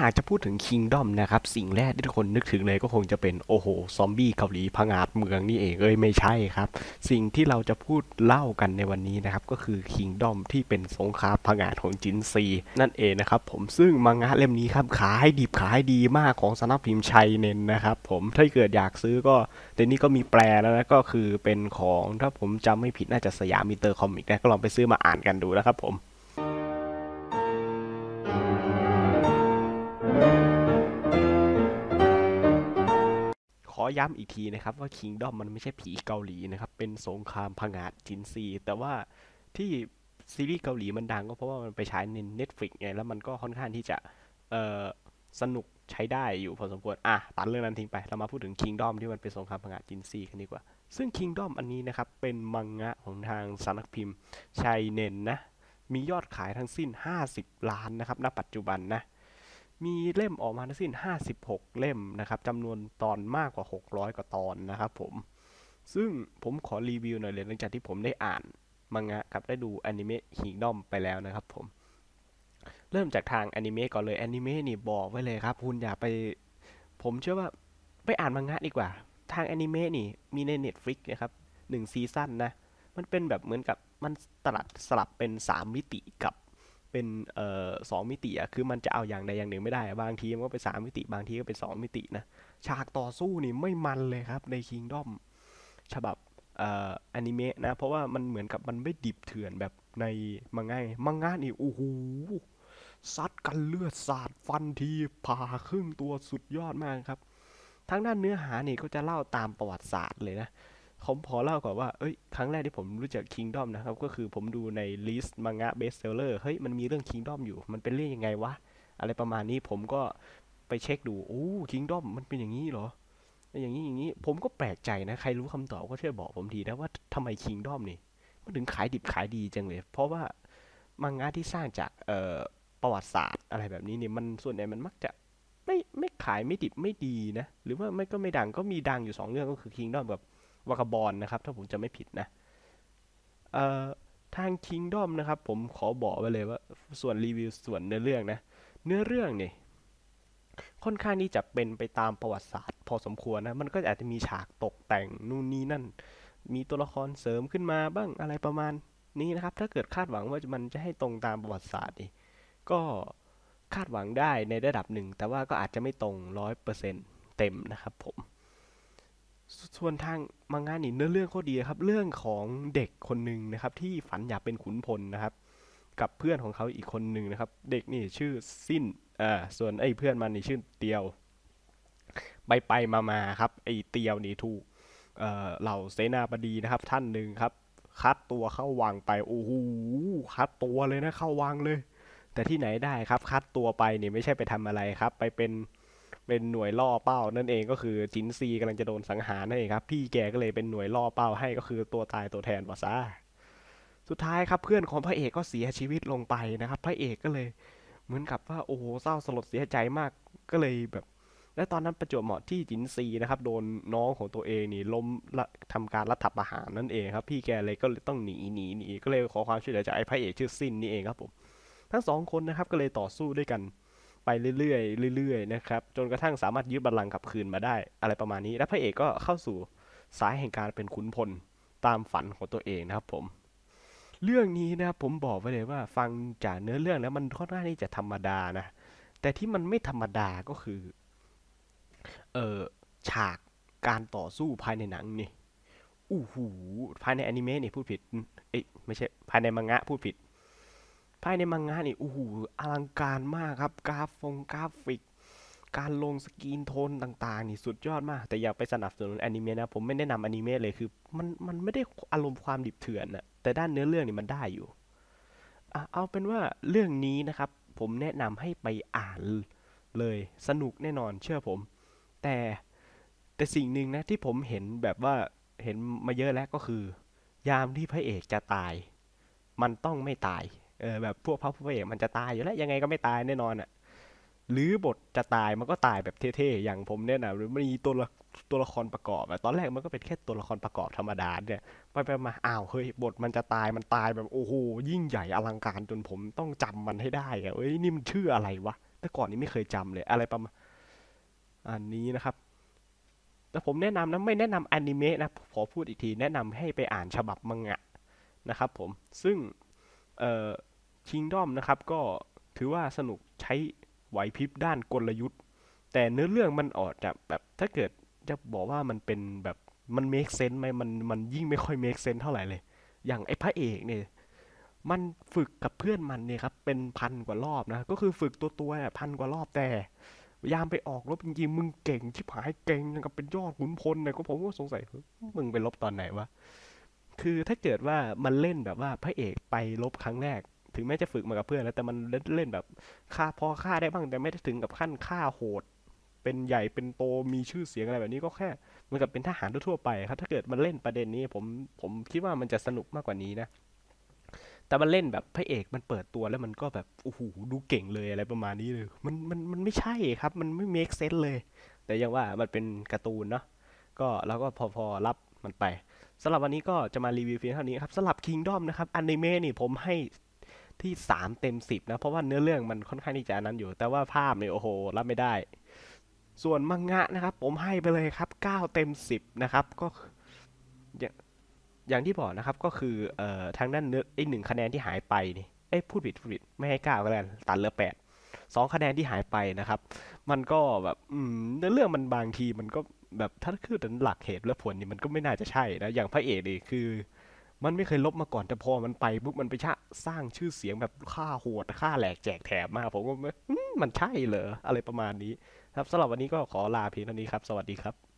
หากจะพูดถึงคิงดอมนะครับสิ่งแรกที่ทุกคนนึกถึงเลยก็คงจะเป็น โอ้โห ซอมบี้เกาหลีพังอาจเมืองนี่เองเอ้ยไม่ใช่ครับสิ่งที่เราจะพูดเล่ากันในวันนี้นะครับก็คือคิงดอมที่เป็นสงครามพังอาจของจินซีนั่นเองนะครับผมซึ่งมังงะเล่มนี้ครับขายดิบขายดีมากของสนับพิมพ์ชัยเน้นนะครับ ผมถ้าเกิดอยากซื้อก็เดี๋ยวนี้ก็มีแปลแล้วนะ ก็คือเป็นของถ้าผมจำไม่ผิดน่าจะสยามมิเตอร์คอมิกนะก็ลองไปซื้อมาอ่านกันดูนะครับผมย้ำอีกทีนะครับว่าคิงดอมมันไม่ใช่ผีเกาหลีนะครับ เป็นสงครามผงาดจินซีแต่ว่าที่ซีรีส์เกาหลีมันดังก็เพราะว่ามันไปใช้ใน Netflix ไงแล้วมันก็ค่อนข้างที่จะสนุกใช้ได้อยู่พอสมควรอ่ะตัดเรื่องนั้นทิ้งไปเรามาพูดถึงคิงดอมที่มันเป็นสงครามผงาดจินซีกันดีกว่าซึ่งคิงดอมอันนี้นะครับ เป็นมังงะของทางสำนักพิมพ์ชัยเนนนะมียอดขายทั้งสิ้น 50 ล้านนะครับณปัจจุบันนะมีเล่มออกมาทั้งสิ้น 56 เล่มนะครับจำนวนตอนมากกว่า 600 กว่าตอนนะครับผม ซึ่งผมขอรีวิวหน่อยเลยหลังจากที่ผมได้อ่านมังงะกับได้ดูแอนิเมะฮิงดอมไปแล้วนะครับผม เริ่มจากทางแอนิเมะก่อนเลยแอนิเมะนี่บอกไว้เลยครับ คุณอย่าไป ผมเชื่อว่าไปอ่านมังงะดีกว่า ทางแอนิเมะนี่มีใน Netflix นะครับหนึ่งซีซั่นนะ มันเป็นแบบเหมือนกับมันตลับสลับเป็น 3 มิติกับเป็นเอ่อสองมิติอะคือมันจะเอาอย่างใดอย่างหนึ่งไม่ได้ บางทีมันก็เป็นสามมิติ บางทีก็เป็นสองมิตินะ ฉากต่อสู้นี่ไม่มันเลยครับในคิงด้อมฉบับเอ่ออนิเมะนะ เพราะว่ามันเหมือนกับมันไม่ดิบเถื่อนแบบในมังงะมังงะนี่โอ้โหซัดกันเลือดสาดฟันทีผ่าครึ่งตัวสุดยอดมากครับ ทั้งด้านเนื้อหานี่ก็จะเล่าตามประวัติศาสตร์เลยนะผมพอเล่าก่อนว่าเอ้ย ครั้งแรกที่ผมรู้จักคิงดอมนะครับ ก็คือผมดูในลิสต์มังงะเบสเซลเลอร์ เฮ้ย มันมีเรื่องคิงดอมอยู่ มันเป็นเรื่องยังไงวะ อะไรประมาณนี้ผมก็ไปเช็คดู โอ้คิงดอมมันเป็นอย่างนี้เหรอ อย่างนี้อย่างนี้ ผมก็แปลกใจนะ ใครรู้คำตอบก็ช่วยบอกผมทีนะว่าทำไมคิงดอมนี่ มันถึงขายดิบขายดีจังเลย เพราะว่า มังงะที่สร้างจากเอ่อประวัติศาสตร์อะไรแบบนี้เนี่ย มันส่วนใหญ่มันมักจะไม่ไม่ขายไม่ดิบไม่ดีนะ หรือว่าไม่ก็ไม่ดังก็มีดังอยู่ 2 เรื่องก็คือคิงดอมกับวากาบอลนะครับ ถ้าผมจะไม่ผิดนะทางคิงดอมนะครับผมขอบอกไว้เลยว่าส่วนรีวิวส่วนเนื้อเรื่องนะ เนื้อเรื่องเนี่ยค่อนข้างที่จะเป็นไปตามประวัติศาสตร์ พอสมควรนะ มันก็อาจจะมีฉากตกแต่งนู่นนี่นั่น มีตัวละครเสริมขึ้นมาบ้างอะไรประมาณนี้นะครับ ถ้าเกิดคาดหวังว่ามันจะให้ตรงตามประวัติศาสตร์นี่ก็คาดหวังได้ในระดับหนึ่งแต่ว่าก็อาจจะไม่ตรง100%เต็มนะครับผมส่วนทางมังงะนี่เนื้อเรื่องโคตรดีครับ เรื่องของเด็กคนหนึ่งนะครับ ที่ฝันอยากเป็นขุนพลนะครับ กับเพื่อนของเขาอีกคนหนึ่งนะครับ เด็กนี่ชื่อสิ้นอ่าส่วนไอ้เพื่อนมันนี่ชื่อเตียวไปไปมามาครับ ไอ้เตียวนี่ถูกเอ่อเหล่าเสนาบดีนะครับท่านหนึ่งครับ คัดตัวเข้าวังไปโอ้โหคัดตัวเลยนะเข้าวังเลย แต่ที่ไหนได้ครับ คัดตัวไปนี่ไม่ใช่ไปทำอะไรครับไปเป็นเป็นหน่วยล่อเป้า นั่นเองก็คือจินซีกำลังจะโดนสังหารนั่นเองครับพี่แกก็เลยเป็นหน่วยล่อเป้าให้ก็คือตัวตายตัวแทนวาซาสุดท้ายครับเพื่อนของพระเอกก็เสียชีวิตลงไปนะครับ พระเอกก็เลย เหมือนกับว่าโอ้โหเศร้าสลดเสียใจมากก็เลยแบบ และตอนนั้นประจวบเหมาะที่จินซีนะครับ โดนน้องของตัวเองนี่ ล้มทำการรัฐประหารนั่นเองครับ พี่แกเลยก็เลยต้องหนีหนีหนีก็เลยขอความช่วยเหลือจากไอ้พระเอกชื่อซินนี่เองครับผมทั้งสองคนนะครับก็เลยต่อสู้ด้วยกันไปเรื่อยๆเรื่อยๆนะครับจนกระทั่งสามารถยึดบัลลังก์กลับคืนมาได้ อะไรประมาณนี้ และพระเอกก็เข้าสู่สายแห่งการเป็นขุนพลตามฝันของตัวเองนะครับ ผม เรื่องนี้นะครับผมบอกไว้เลยว่า ฟังจากเนื้อเรื่องแล้ว มันค่อนข้างที่จะธรรมดานะ แต่ที่มันไม่ธรรมดาก็คือ เออฉากการต่อสู้ภายในหนังนี่ อู้หู ภายในอนิเมะนี่พูดผิดเอ้ยไม่ใช่ ภายในมังงะพูดผิดภายในมังงะนี่โอ้โหอลังการมากครับ กราฟงกราฟิก การลงสกรีนโทนต่างๆนี่สุดยอดมาก แต่อย่าไปสนับสนุนอนิเมะนะ ผมไม่แนะนำอนิเมะเลย คือมันมันไม่ได้อารมณ์ความดิบเถื่อนนะแต่ด้านเนื้อเรื่องนี่มันได้อยู่อเอาเป็นว่าเรื่องนี้นะครับ ผมแนะนำให้ไปอ่านเลย สนุกแน่นอนเชื่อผม แต่แต่สิ่งหนึ่งนะที่ผมเห็นแบบว่า เห็นมาเยอะแล้วก็คือ ยามที่พระเอกจะตาย มันต้องไม่ตายเออแบบพวกพระผู้เอกมันจะตาย อยู่แล้วยังไงก็ไม่ตายแน่นอนอะ่ะหรือบทจะตายมันก็ตายแบบเท่ๆ อย่างผมเนี่ยนะหรือมมีตัวละตัวละครประกอบอะตอนแรกมันก็เป็นแค่ตัวละครประกอบธรรมดาเนี่ยไปไปมาอ้าวเฮ้ย บทมันจะตายมันตายแบบโอ้โหยิ่งใหญ่อลังการจนผมต้องจำมันให้ได้อะเอ้ยนี่มันชื่ออะไรวะ แต่ก่อนนี้ไม่เคยจำเลยอะไรประมาณอันนี้นะครับ แต่ผมแนะนำนะไม่แนะนำอนิเมะนะขอพูดอีกทีแนะนำให้ไปอ่านฉบับมังงะนะครับ ผมซึ่งเอ่อชิงด้อมนะครับก็ถือว่าสนุกใช้ไหวพริบด้านกลยุทธ์ แต่เนื้อเรื่องมันออกจากแบบ ถ้าเกิดจะบอกว่ามันเป็นแบบมันเมคเซนต์ไหมมันมันยิ่งไม่ค่อยเมคเซนต์เท่าไหร่เลย อย่างไอ้พระเอกเนี่ย มันฝึกกับเพื่อนมันเนี่ยครับ เป็นพันกว่ารอบนะ ก็คือฝึกตัวตัวพันกว่ารอบแต่พยายามไปออกรบจริงๆมึงเก่งชิบหายเก่งยังกับเป็นยอดขุนพลเนี่ยก็ผมก็สงสัยมึงไปรบตอนไหนวะคือถ้าเกิดว่ามันเล่นแบบว่าพระเอกไปรบครั้งแรกถึงแม้จะฝึกมากับเพื่อนแล้ว แต่มันเล่นแบบฆ่าพอฆ่าได้บ้างแต่ไม่ได้ถึงกับขั้นฆ่าโหด เป็นใหญ่เป็นโตมีชื่อเสียงอะไรแบบนี้ก็แค่เหมือนกับเป็นทหารทั่วไปครับถ้าเกิดมันเล่นประเด็นนี้ผมผมคิดว่ามันจะสนุกมากกว่านี้นะ แต่มันเล่นแบบพระเอกมันเปิดตัวแล้วมันก็แบบโอ้โหดูเก่งเลยอะไรประมาณนี้เลยมันมันมันไม่ใช่ครับ มันไม่ make sense เลย แต่ยังว่ามันเป็นการ์ตูนเนาะก็เราก็พอพอรับมันไปสำหรับวันนี้ก็จะมารีวิวเพียงเท่านี้ครับสำหรับ Kingdom นะครับอนิเมะนี่ผมให้ที่สามเต็มสิบนะเพราะว่าเนื้อเรื่องมันค่อนข้างที่จะนั้นอยู่ แต่ว่าภาพเนี่ยโอ้โหรับไม่ได้ ส่วนมังงะนะครับ ผมให้ไปเลยครับเก้าเต็มสิบนะครับก็ อย่างที่บอกนะครับ ก็คือเอ่อทางด้านเนื้อไอหนึ่งคะแนนที่หายไปนี่เอ้พูดผิดพูดผิด ไม่ให้เก้าก็แล้วตัดเหลือแปดสองคะแนนที่หายไปนะครับ มันก็แบบอืมเรื่องมันบางทีมันก็แบบถ้าคือหลักเหตุและผลนี่มันก็ไม่น่าจะใช่นะอย่างพระเอกนี่คือมันไม่เคยลบมาก่อน แต่พอมันไปปุ๊บมันไปชะสร้างชื่อเสียงแบบค่าโหดค่าแหลกแจกแถบมา ผมก็มันใช่เหรออะไรประมาณนี้ครับสำหรับวันนี้ก็ขอลาเพียงเท่านี้ครับ สวัสดีครับ